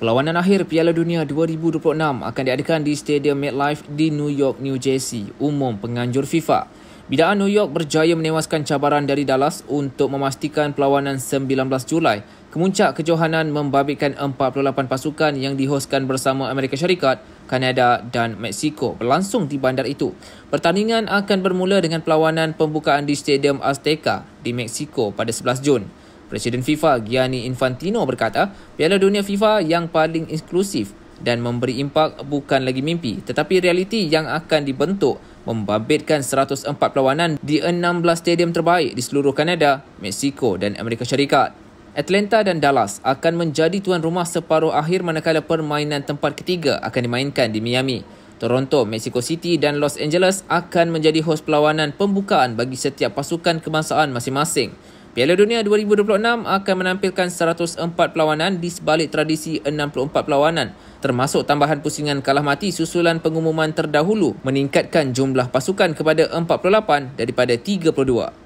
Perlawanan akhir Piala Dunia 2026 akan diadakan di Stadium MetLife di New York, New Jersey, umum penganjur FIFA. Bidaan New York berjaya menewaskan cabaran dari Dallas untuk memastikan perlawanan 19 Julai. Kemuncak kejohanan membabitkan 48 pasukan yang dihoskan bersama Amerika Syarikat, Kanada dan Meksiko berlangsung di bandar itu. Pertandingan akan bermula dengan perlawanan pembukaan di Stadium Azteca di Meksiko pada 11 Jun. Presiden FIFA Gianni Infantino berkata, Piala Dunia FIFA yang paling inklusif dan memberi impak bukan lagi mimpi tetapi realiti yang akan dibentuk membabitkan 104 perlawanan di 16 stadium terbaik di seluruh Kanada, Mexico dan Amerika Syarikat. Atlanta dan Dallas akan menjadi tuan rumah separuh akhir manakala permainan tempat ketiga akan dimainkan di Miami. Toronto, Mexico City dan Los Angeles akan menjadi host perlawanan pembukaan bagi setiap pasukan kebangsaan masing-masing. Piala Dunia 2026 akan menampilkan 104 perlawanan di sebalik tradisi 64 perlawanan termasuk tambahan pusingan kalah mati susulan pengumuman terdahulu meningkatkan jumlah pasukan kepada 48 daripada 32.